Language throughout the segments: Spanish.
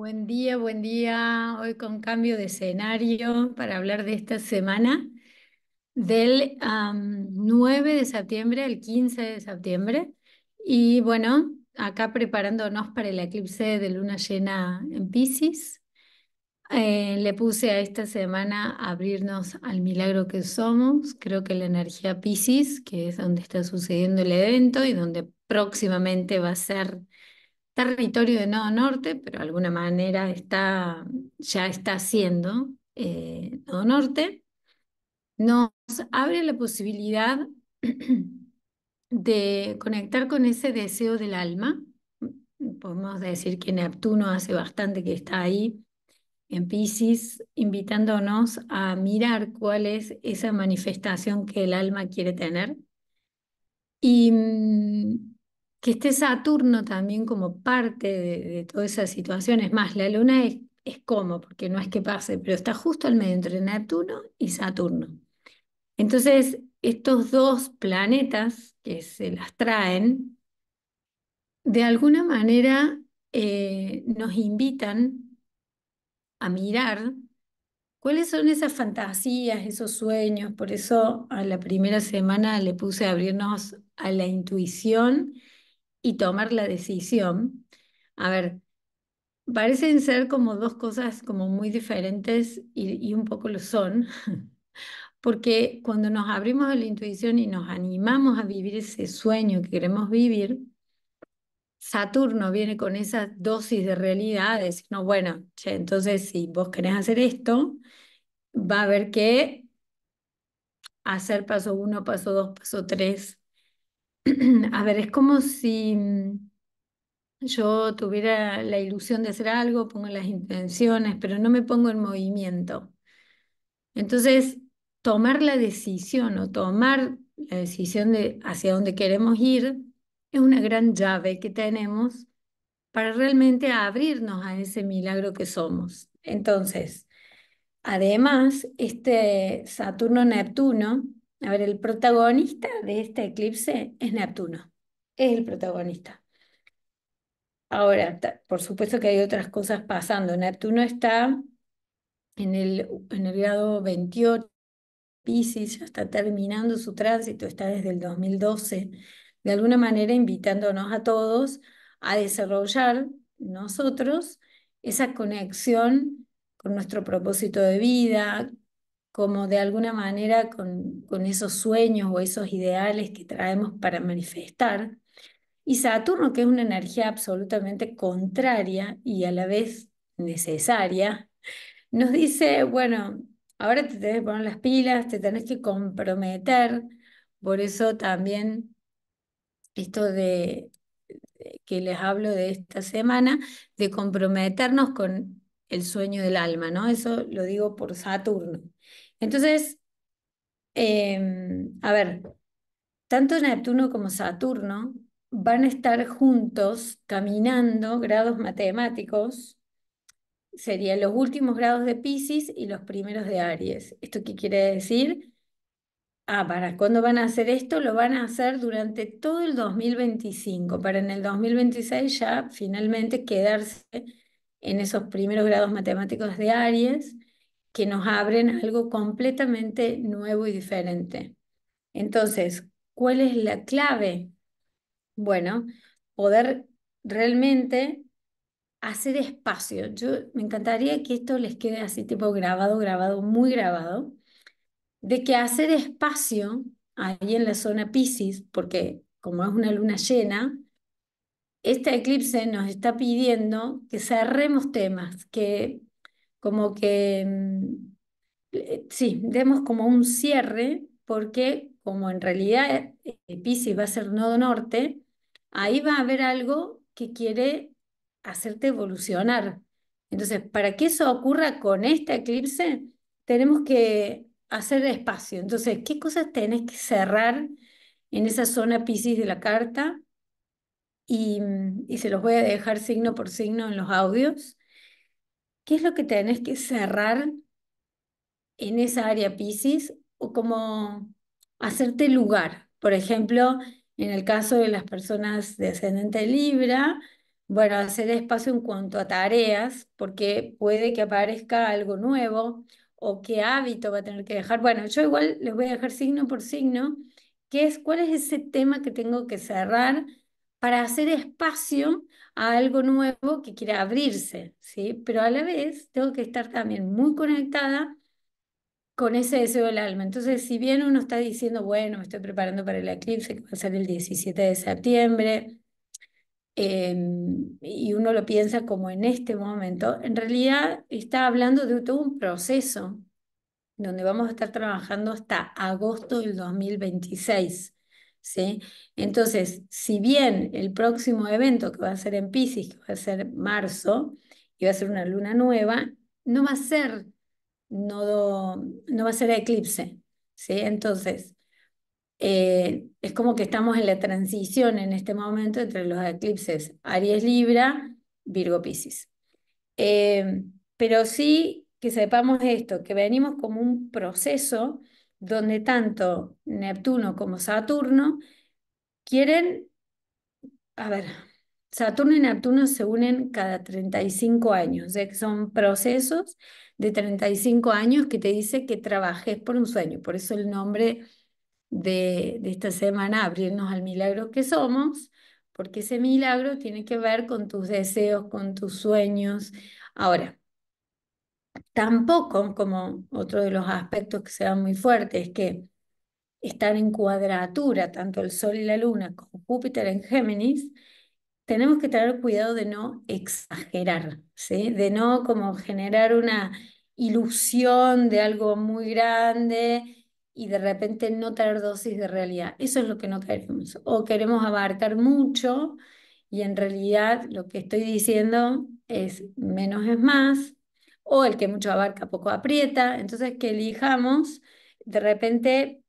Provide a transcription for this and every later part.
Buen día, buen día. Hoy con cambio de escenario para hablar de esta semana del 9 de septiembre al 15 de septiembre. Y bueno, acá preparándonos para el eclipse de luna llena en Pisces. Eh, le puse a esta semana abrirnos al milagro que somos. Creo que la energía Pisces, que es donde está sucediendo el evento y donde próximamente va a ser territorio de Nodo Norte, pero de alguna manera está, ya está siendo eh, Nodo Norte, nos abre la posibilidad de conectar con ese deseo del alma. Podemos decir que Neptuno hace bastante que está ahí en Pisces, invitándonos a mirar cuál es esa manifestación que el alma quiere tener. Y mm, que esté Saturno también como parte de, todas toda esa situación. Es más, la luna es, como, porque no es que pase, pero está justo al medio entre Neptuno y Saturno. Entonces, estos dos planetas que se las traen, de alguna manera eh, nos invitan a mirar cuáles son esas fantasías, esos sueños. Por eso a la primera semana le puse a abrirnos a la intuición y tomar la decisión. A ver, parecen ser como dos cosas como muy diferentes y, un poco lo son, porque cuando nos abrimos a la intuición y nos animamos a vivir ese sueño que queremos vivir, Saturno viene con esa dosis de realidad, decir, no, bueno, entonces si vos querés hacer esto, va a haber que hacer paso uno, paso dos, paso tres, a ver, es como si mm, yo tuviera la ilusión de hacer algo, pongo las intenciones, pero no me pongo en movimiento. Entonces, tomar la decisión o tomar la decisión de hacia dónde queremos ir es una gran llave que tenemos para realmente abrirnos a ese milagro que somos. Entonces, además, este Saturno-Neptuno a ver, el protagonista de este eclipse es Neptuno. Es el protagonista. Ahora, por supuesto que hay otras cosas pasando. Neptuno está en el, grado 28, Pisces, ya está terminando su tránsito, está desde el 2012, de alguna manera invitándonos a todos a desarrollar nosotros esa conexión con nuestro propósito de vida, como de alguna manera con, con esos sueños o esos ideales que traemos para manifestar. Y Saturno, que es una energía absolutamente contraria y a la vez necesaria, nos dice, bueno, ahora te tenés que poner las pilas, te tenés que comprometer, por eso también esto de que les hablo de esta semana, de comprometernos con el sueño del alma, ¿no? Eso lo digo por Saturno. Entonces, em, a ver, tanto Neptuno como Saturno van a estar juntos caminando grados matemáticos, serían los últimos grados de Pisces y los primeros de Aries. ¿Esto qué quiere decir? Ah, ¿para cuándo van a hacer esto? Lo van a hacer durante todo el 2025, para en el 2026 ya finalmente quedarse en esos primeros grados matemáticos de Aries que nos abren algo completamente nuevo y diferente. Entonces, ¿cuál es la clave? Bueno, poder realmente hacer espacio. Yo me encantaría que esto les quede así tipo grabado, grabado, muy grabado, de que hacer espacio ahí en la zona Pisces, porque como es una luna llena, este eclipse nos está pidiendo que cerremos temas, que como que, mm, sí, demos como un cierre, porque como en realidad eh, Pisces va a ser nodo norte, ahí va a haber algo que quiere hacerte evolucionar. Entonces, para que eso ocurra con este eclipse, tenemos que hacer espacio. Entonces, ¿qué cosas tenés que cerrar en esa zona Pisces de la carta? Mm, y, se los voy a dejar signo por signo en los audios. ¿Qué es lo que tenés que cerrar en esa área Pisces o como hacerte lugar? Por ejemplo, en el caso de las personas de ascendente Libra, bueno, hacer espacio en cuanto a tareas, porque puede que aparezca algo nuevo o qué hábito va a tener que dejar. Bueno, yo igual les voy a dejar signo por signo, qué es cuál es ese tema que tengo que cerrar para hacer espacio a algo nuevo que quiera abrirse, ¿sí? Pero a la vez tengo que estar también muy conectada con ese deseo del alma. Entonces, si bien uno está diciendo, bueno, me estoy preparando para el eclipse que va a ser el 17 de septiembre, em, y uno lo piensa como en este momento, en realidad está hablando de todo un proceso donde vamos a estar trabajando hasta agosto del 2026. ¿sí? Entonces, si bien el próximo evento que va a ser en Pisces, que va a ser marzo, y va a ser una luna nueva, no va a ser no va a ser eclipse, ¿sí? Entonces, eh, es como que estamos en la transición en este momento entre los eclipses Aries-Libra, Virgo-Pisces. Eh, pero sí que sepamos esto, que venimos como un proceso donde tanto Neptuno como Saturno quieren, a ver, Saturno y Neptuno se unen cada 35 años, eh, son procesos de 35 años que te dice que trabajes por un sueño, por eso el nombre de, de esta semana, abrirnos al milagro que somos, porque ese milagro tiene que ver con tus deseos, con tus sueños. Ahora, Tampoco, como otro de los aspectos que se dan muy fuerte, es que están en cuadratura tanto el Sol y la Luna como Júpiter en Géminis, tenemos que tener cuidado de no exagerar, ¿sí? de no como generar una ilusión de algo muy grande y de repente no tener dosis de realidad. Eso es lo que no queremos. O queremos abarcar mucho y en realidad lo que estoy diciendo es menos es más o el que mucho abarca poco aprieta. Entonces, que elijamos de repente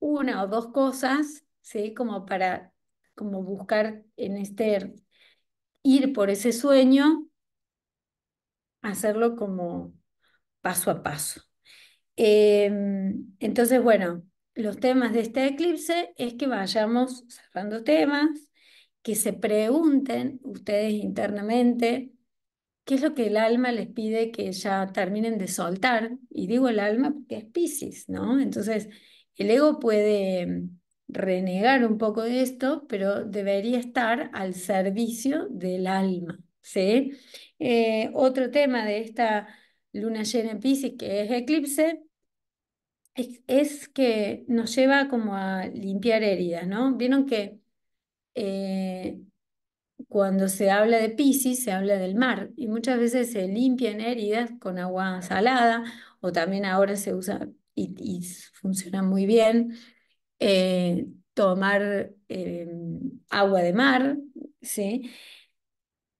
una o dos cosas, ¿sí? Como para como buscar en este ir por ese sueño, hacerlo como paso a paso. Em, entonces, bueno, los temas de este eclipse es que vayamos cerrando temas, que se pregunten ustedes internamente ¿Qué es lo que el alma les pide que ya terminen de soltar? Y digo el alma porque es Pisces, ¿no? Entonces, el ego puede mm, renegar un poco de esto, pero debería estar al servicio del alma, ¿sí? Eh, otro tema de esta luna llena en Pisces, que es eclipse, es, que nos lleva como a limpiar heridas, ¿no? Vieron que eh, cuando se habla de Pisces, se habla del mar y muchas veces se limpian heridas con agua salada o también ahora se usa y, funciona muy bien eh, tomar em, agua de mar, ¿sí?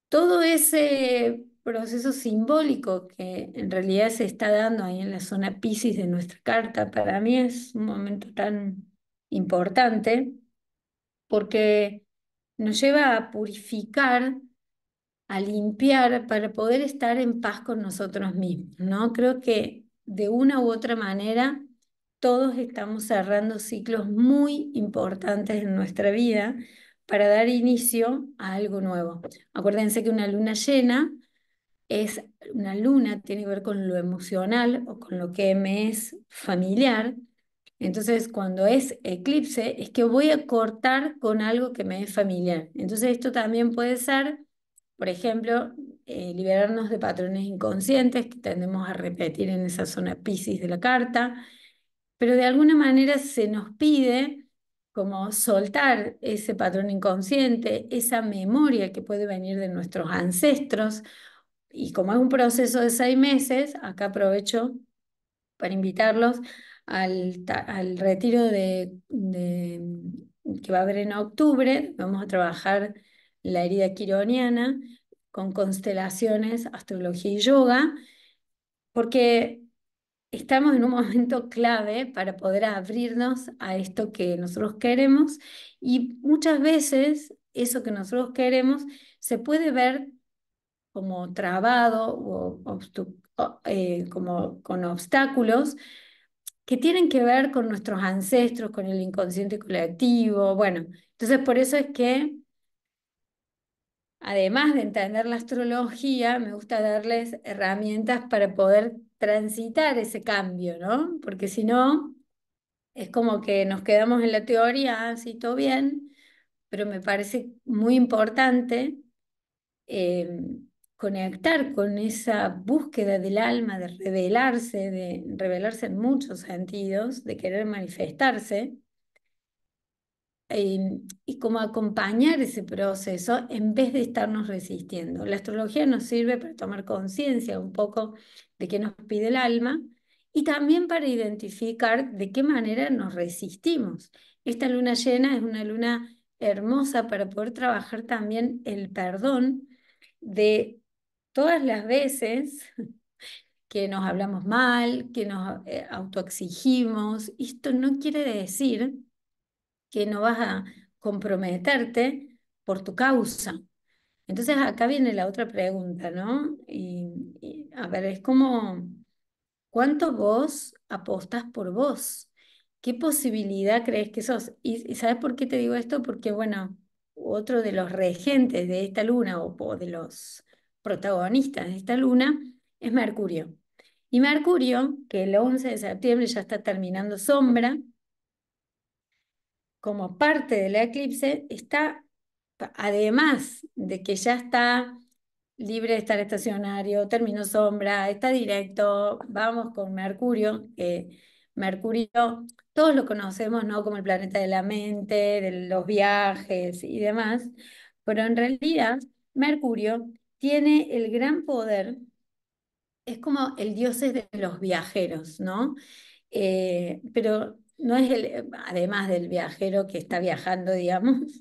Todo ese proceso simbólico que en realidad se está dando ahí en la zona Pisces de nuestra carta, para mí es un momento tan importante porque nos lleva a purificar, a limpiar para poder estar en paz con nosotros mismos, ¿no? Creo que de una u otra manera todos estamos cerrando ciclos muy importantes en nuestra vida para dar inicio a algo nuevo. Acuérdense que una luna llena es una luna, tiene que ver con lo emocional o con lo que me es familiar, entonces, cuando es eclipse, es que voy a cortar con algo que me es familiar. Entonces, esto también puede ser, por ejemplo, eh, liberarnos de patrones inconscientes que tendemos a repetir en esa zona piscis de la carta, pero de alguna manera se nos pide como soltar ese patrón inconsciente, esa memoria que puede venir de nuestros ancestros. Y como es un proceso de seis meses, acá aprovecho para invitarlos al, retiro de, que va a haber en octubre, vamos a trabajar la herida quironiana con constelaciones, astrología y yoga, porque estamos en un momento clave para poder abrirnos a esto que nosotros queremos y muchas veces eso que nosotros queremos se puede ver como trabado o eh, como con obstáculos que tienen que ver con nuestros ancestros, con el inconsciente colectivo. Bueno, entonces por eso es que, además de entender la astrología, me gusta darles herramientas para poder transitar ese cambio, ¿no? Porque si no, es como que nos quedamos en la teoría, así ah, todo bien, pero me parece muy importante. Eh, conectar con esa búsqueda del alma, de revelarse, de revelarse en muchos sentidos, de querer manifestarse, y como acompañar ese proceso en vez de estarnos resistiendo. La astrología nos sirve para tomar conciencia un poco de qué nos pide el alma y también para identificar de qué manera nos resistimos. Esta luna llena es una luna hermosa para poder trabajar también el perdón de todas las veces que nos hablamos mal, que nos eh, autoexigimos, esto no quiere decir que no vas a comprometerte por tu causa. Entonces acá viene la otra pregunta, ¿no? Y, a ver, es como, ¿cuánto vos apostás por vos? ¿Qué posibilidad crees que sos? Y, ¿sabes por qué te digo esto? Porque, bueno, otro de los regentes de esta luna o de los protagonista de esta luna es Mercurio. Y Mercurio, que el 11 de septiembre ya está terminando sombra, como parte del eclipse, está, además de que ya está libre de estar estacionario, terminó sombra, está directo, vamos con Mercurio, que Mercurio todos lo conocemos, ¿no? Como el planeta de la mente, de los viajes y demás, pero en realidad Mercurio tiene el gran poder, es como el dios es de los viajeros, ¿no? Eh, pero no es el, eh, además del viajero que está viajando, digamos,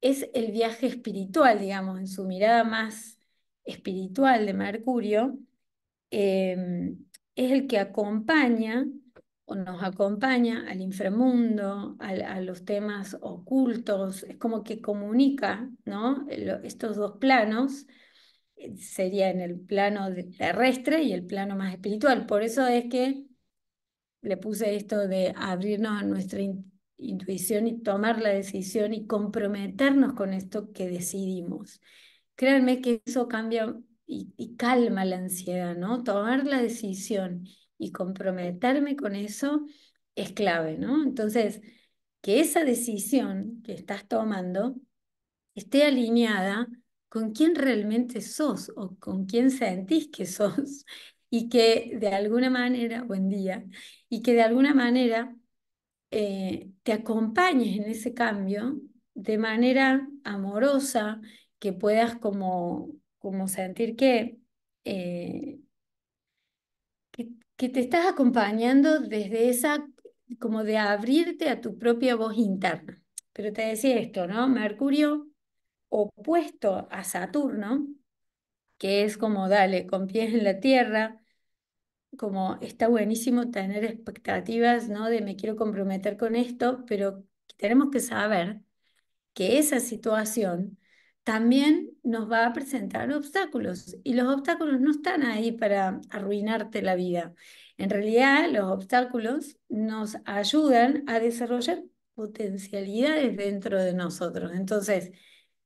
es el viaje espiritual, digamos, en su mirada más espiritual de Mercurio, eh, es el que acompaña o nos acompaña al inframundo, a los temas ocultos, es como que comunica ¿no? estos dos planos eh, sería en el plano terrestre y el plano más espiritual. Por eso es que le puse esto de abrirnos a nuestra intuición y tomar la decisión y comprometernos con esto que decidimos. Créanme que eso cambia y, y calma la ansiedad, ¿no? Tomar la decisión y comprometerme con eso es clave, ¿no? Entonces, que esa decisión que estás tomando esté alineada con quién realmente sos o con quién sentís que sos y que de alguna manera, buen día, y que de alguna manera eh, te acompañes en ese cambio de manera amorosa, que puedas como, como sentir que, eh, que, que te estás acompañando desde esa, como de abrirte a tu propia voz interna. Pero te decía esto, ¿no? Mercurio opuesto a Saturno, que es como, dale, con pies en la tierra, como está buenísimo tener expectativas, ¿no? De me quiero comprometer con esto, pero tenemos que saber que esa situación también nos va a presentar obstáculos y los obstáculos no están ahí para arruinarte la vida. En realidad, los obstáculos nos ayudan a desarrollar potencialidades dentro de nosotros. Entonces,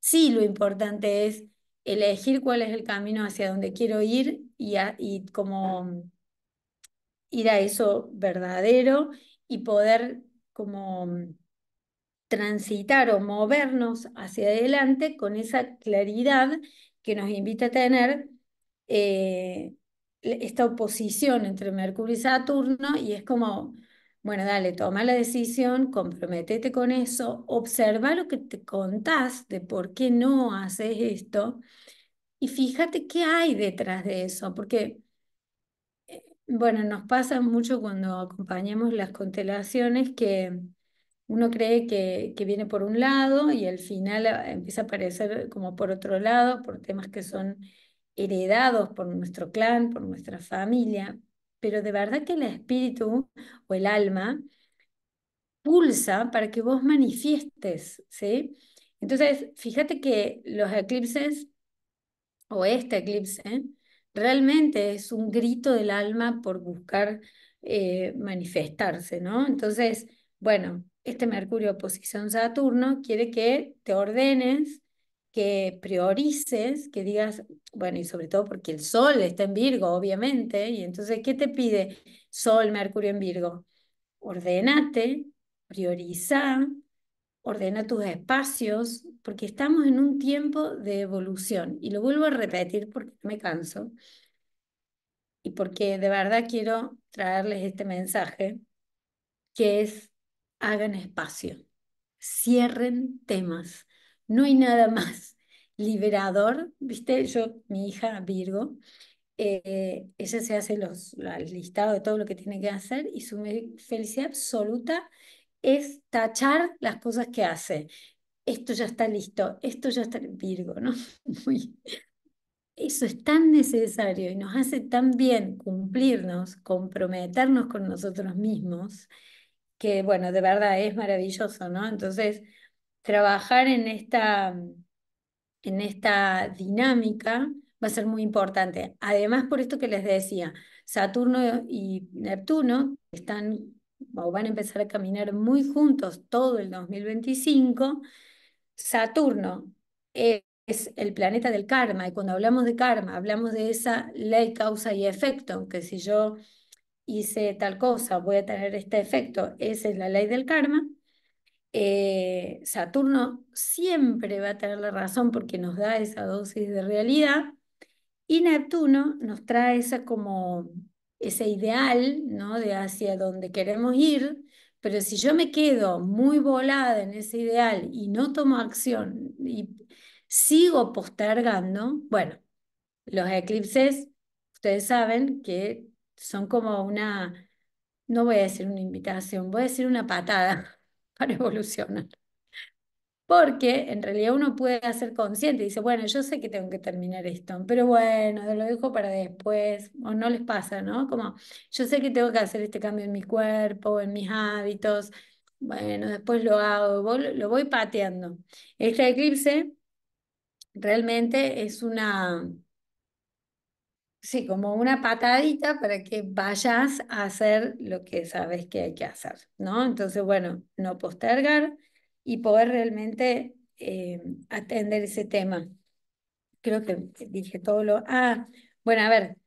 sí lo importante es elegir cuál es el camino hacia donde quiero ir y, como ir a eso verdadero y poder como transitar o movernos hacia adelante con esa claridad que nos invita a tener eh, esta oposición entre Mercurio y Saturno y es como bueno, dale, toma la decisión, comprométete con eso, observa lo que te contás de por qué no haces esto y fíjate qué hay detrás de eso, porque, eh, bueno, nos pasa mucho cuando acompañamos las constelaciones que uno cree que, que viene por un lado y al final ah, empieza a aparecer como por otro lado, por temas que son heredados por nuestro clan, por nuestra familia, pero de verdad que el espíritu o el alma pulsa para que vos manifiestes, ¿sí? Entonces, fíjate que los eclipses, o este eclipse, realmente es un grito del alma por buscar eh, manifestarse, ¿no? Entonces, bueno, este Mercurio oposición Saturno quiere que te ordenes, que priorices, que digas, bueno, y sobre todo porque el Sol está en Virgo, obviamente, y entonces, ¿qué te pide Sol, Mercurio en Virgo? Ordenate, prioriza, ordena tus espacios, porque estamos en un tiempo de evolución. Y lo vuelvo a repetir porque me canso y porque de verdad quiero traerles este mensaje, que es, hagan espacio, cierren temas no hay nada más liberador, ¿viste? Yo, mi hija Virgo, eh, ella se hace los, el listado de todo lo que tiene que hacer y su felicidad absoluta es tachar las cosas que hace. Esto ya está listo, esto ya está Virgo, ¿no? Eso es tan necesario y nos hace tan bien cumplirnos, comprometernos con nosotros mismos, que bueno, de verdad es maravilloso, ¿no? Entonces, trabajar en esta, mm, en esta dinámica va a ser muy importante. Además, por esto que les decía, Saturno y Neptuno están van a empezar a caminar muy juntos todo el 2025. Saturno e, es el planeta del karma y cuando hablamos de karma hablamos de esa ley causa y efecto, que si yo hice tal cosa voy a tener este efecto, esa es la ley del karma. Eh, Saturno siempre va a tener la razón porque nos da esa dosis de realidad y Neptuno nos trae esa como ese ideal ¿no? de hacia donde queremos ir, pero si yo me quedo muy volada en ese ideal y no tomo acción y sigo postergando, bueno, los eclipses, ustedes saben que son como una, no voy a decir una invitación, voy a decir una patada para evolucionar. Porque en realidad uno puede ser consciente y dice, bueno, yo sé que tengo que terminar esto, pero bueno, lo dejo para después, o no les pasa, ¿no? Como, yo sé que tengo que hacer este cambio en mi cuerpo, en mis hábitos, bueno, después lo hago, lo voy pateando. Este eclipse realmente es una, sí, como una patadita para que vayas a hacer lo que sabes que hay que hacer, ¿no? Entonces, bueno, no postergar y poder realmente eh, atender ese tema. Creo que dije todo lo... Ah, bueno, a ver,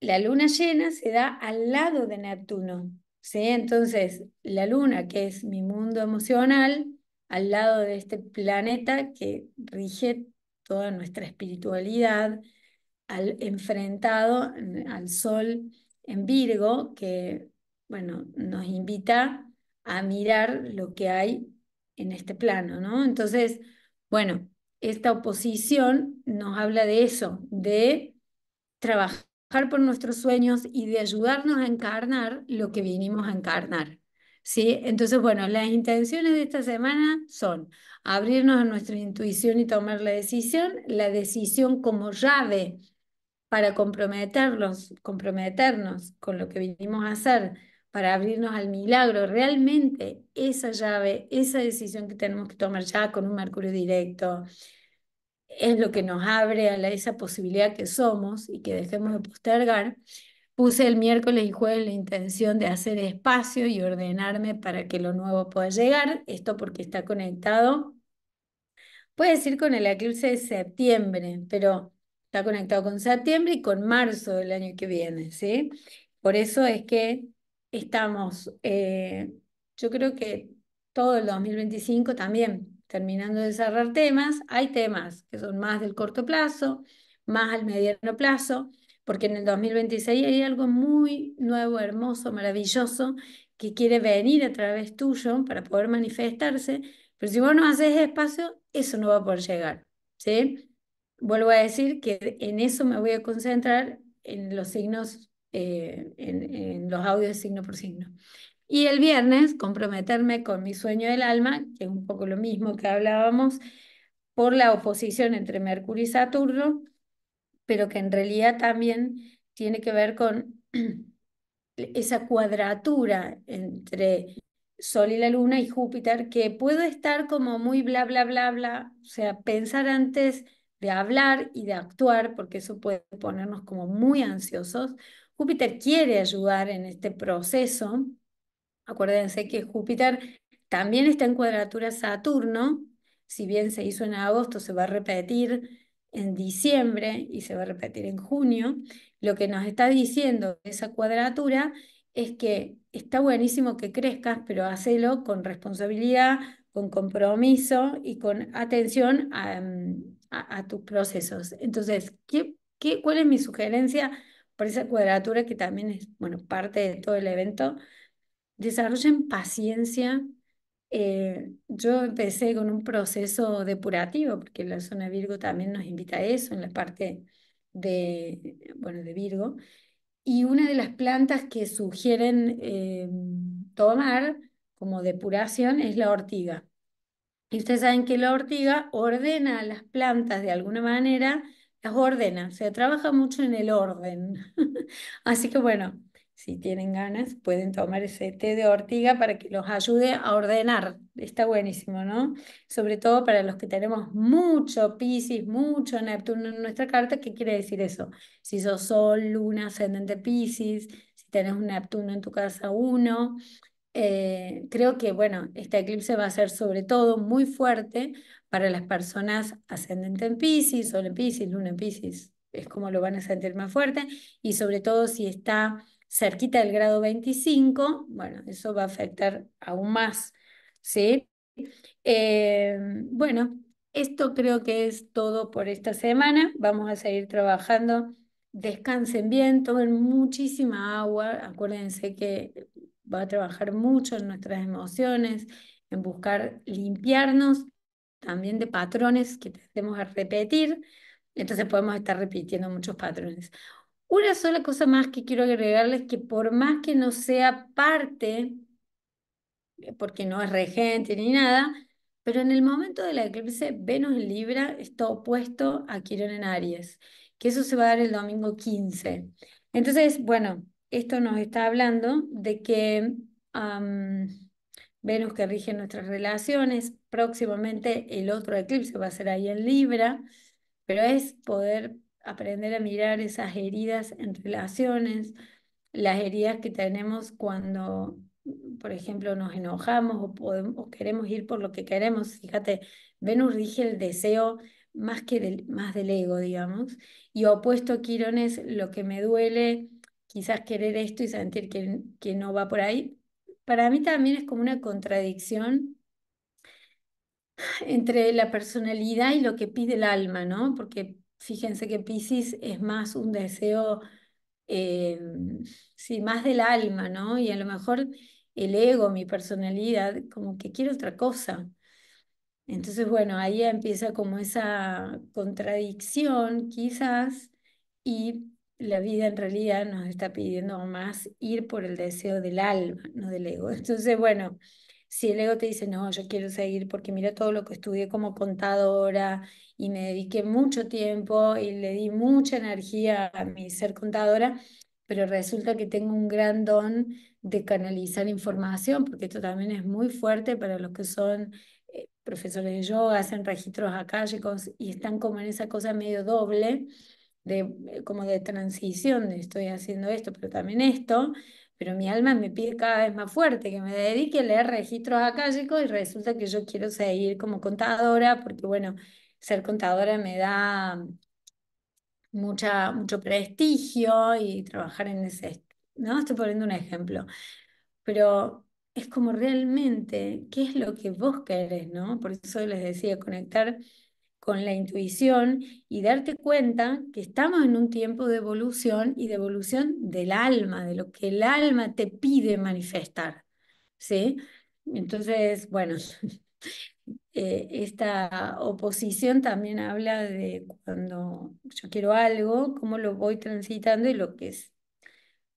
la luna llena se da al lado de Neptuno, ¿sí? Entonces, la luna, que es mi mundo emocional, al lado de este planeta que rige toda nuestra espiritualidad, al, enfrentado al sol en Virgo, que bueno, nos invita a mirar lo que hay en este plano, ¿no? Entonces, bueno, esta oposición nos habla de eso, de trabajar por nuestros sueños y de ayudarnos a encarnar lo que vinimos a encarnar. ¿sí? Entonces, bueno, las intenciones de esta semana son abrirnos a nuestra intuición y tomar la decisión, la decisión como llave para comprometerlos, comprometernos con lo que vinimos a hacer, para abrirnos al milagro, realmente esa llave, esa decisión que tenemos que tomar ya con un Mercurio directo, es lo que nos abre a la, esa posibilidad que somos y que dejemos de postergar. Puse el miércoles y jueves la intención de hacer espacio y ordenarme para que lo nuevo pueda llegar, esto porque está conectado, puede decir con el eclipse de septiembre, pero está conectado con septiembre y con marzo del año que viene, ¿sí? Por eso es que estamos, eh, yo creo que todo el 2025 también terminando de cerrar temas, hay temas que son más del corto plazo, más al mediano plazo, porque en el 2026 hay algo muy nuevo, hermoso, maravilloso, que quiere venir a través tuyo para poder manifestarse, pero si vos no haces espacio, eso no va a poder llegar, ¿sí? vuelvo a decir que en eso me voy a concentrar en los signos, eh, en, en, los audios signo por signo. Y el viernes comprometerme con mi sueño del alma, que es un poco lo mismo que hablábamos, por la oposición entre Mercurio y Saturno, pero que en realidad también tiene que ver con esa cuadratura entre Sol y la Luna y Júpiter, que puedo estar como muy bla, bla, bla, bla, o sea, pensar antes de hablar y de actuar, porque eso puede ponernos como muy ansiosos. Júpiter quiere ayudar en este proceso. Acuérdense que Júpiter también está en cuadratura Saturno, si bien se hizo en agosto, se va a repetir en diciembre y se va a repetir en junio. Lo que nos está diciendo esa cuadratura es que está buenísimo que crezcas, pero hacelo con responsabilidad, con compromiso y con atención a, mm, a, tus procesos. Entonces, ¿qué, qué, cuál es mi sugerencia para esa cuadratura que también es, bueno, parte de todo el evento? Desarrollen paciencia. Eh, yo empecé con un proceso depurativo, porque la zona Virgo también nos invita a eso, en la parte de, bueno, de Virgo. Y una de las plantas que sugieren eh, tomar como depuración es la ortiga. Y ustedes saben que la ortiga ordena las plantas de alguna manera, las ordena, o sea, trabaja mucho en el orden. Así que bueno, si tienen ganas, pueden tomar ese té de ortiga para que los ayude a ordenar. Está buenísimo, ¿no? Sobre todo para los que tenemos mucho Pisces, mucho Neptuno en nuestra carta, ¿qué quiere decir eso? Si sos Sol, Luna, ascendente Pisces, si tenés un Neptuno en tu casa uno... Eh, creo que, bueno, este eclipse va a ser sobre todo muy fuerte para las personas ascendente en Pisces, Sol en Pisces, Luna en Pisces, es como lo van a sentir más fuerte, y sobre todo si está cerquita del grado 25, bueno, eso va a afectar aún más, ¿sí? Eh, bueno, esto creo que es todo por esta semana, vamos a seguir trabajando. Descansen bien, tomen muchísima agua, acuérdense que va a trabajar mucho en nuestras emociones, en buscar limpiarnos también de patrones que tendemos a repetir, entonces podemos estar repitiendo muchos patrones. Una sola cosa más que quiero agregarles, que por más que no sea parte, eh, porque no es regente ni nada, pero en el momento de la eclipse, Venus en Libra está opuesto a Quirón en Aries, que eso se va a dar el domingo 15. Entonces, bueno, esto nos está hablando de que Venus que rige nuestras relaciones, próximamente el otro eclipse va a ser ahí en Libra, pero es poder aprender a mirar esas heridas en relaciones, las heridas que tenemos cuando, por ejemplo, nos enojamos o, queremos ir por lo que queremos. Fíjate, Venus rige el deseo más que del, más del ego, digamos, y opuesto a Quirón es lo que me duele quizás querer esto y sentir que, no va por ahí, para mí también es como una contradicción entre la personalidad y lo que pide el alma, ¿no? Porque fíjense que Pisces es más un deseo, eh, sí, más del alma, ¿no? Y a lo mejor el ego, mi personalidad, como que quiere otra cosa. Entonces, bueno, ahí empieza como esa contradicción, quizás, y la vida en realidad nos está pidiendo más ir por el deseo del alma, no del ego. Entonces, bueno, si el ego te dice, no, yo quiero seguir porque mira todo lo que estudié como contadora y me dediqué mucho tiempo y le di mucha energía a mi ser contadora, pero resulta que tengo un gran don de canalizar información, porque esto también es muy fuerte para los que son eh, profesores de yoga, hacen registros acá y están como en esa cosa medio doble de, eh, como de transición, de estoy haciendo esto, pero también esto, pero mi alma me pide cada vez más fuerte que me dedique a leer registros acálicos y resulta que yo quiero seguir como contadora, porque bueno, ser contadora me da mm, mucha, mucho prestigio y trabajar en ese... ¿no? Estoy poniendo un ejemplo, pero es como realmente qué es lo que vos querés, ¿no? Por eso les decía, conectar con la intuición y darte cuenta que estamos en un tiempo de evolución y de evolución del alma, de lo que el alma te pide manifestar. ¿sí? Entonces, bueno, eh, esta oposición también habla de cuando yo quiero algo, cómo lo voy transitando y lo que es,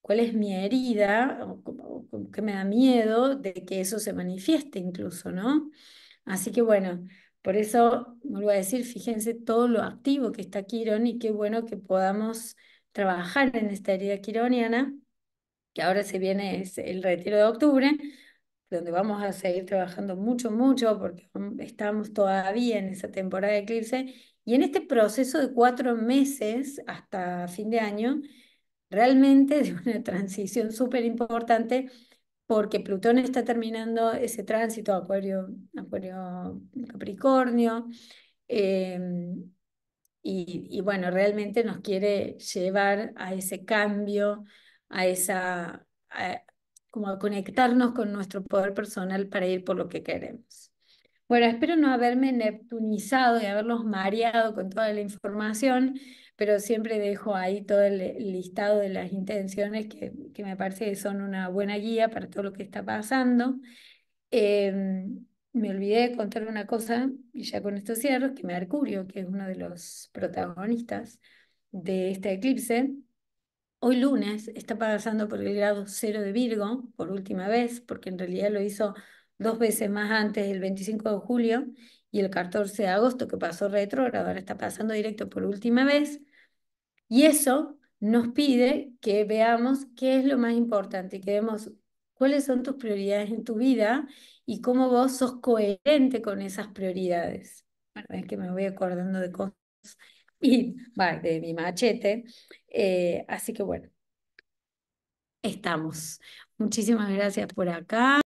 cuál es mi herida, o, qué me da miedo de que eso se manifieste incluso, ¿no? Así que bueno, por eso vuelvo a decir, fíjense todo lo activo que está Quirón y qué bueno que podamos trabajar en esta herida quironiana, que ahora se viene es el retiro de octubre, donde vamos a seguir trabajando mucho, mucho, porque mm, estamos todavía en esa temporada de eclipse. Y en este proceso de cuatro meses hasta fin de año, realmente de una transición súper importante porque Plutón está terminando ese tránsito Acuario, Acuario Capricornio. Em, y, y, bueno, realmente nos quiere llevar a ese cambio, a esa, como a conectarnos con nuestro poder personal para ir por lo que queremos. Bueno, espero no haberme neptunizado y haberlos mareado con toda la información pero siempre dejo ahí todo el listado de las intenciones que, que me parece que son una buena guía para todo lo que está pasando. Em, me olvidé de contar una cosa, y ya con esto cierro, que Mercurio, que es uno de los protagonistas de este eclipse, hoy lunes está pasando por el grado cero de Virgo, por última vez, porque en realidad lo hizo dos veces más antes, el 25 de julio y el 14 de agosto, que pasó retrógrado, ahora está pasando directo por última vez. Y eso nos pide que veamos qué es lo más importante, que vemos cuáles son tus prioridades en tu vida y cómo vos sos coherente con esas prioridades. es que me voy acordando de cosas y de mi machete. Eh, así que bueno, estamos. Muchísimas gracias por acá.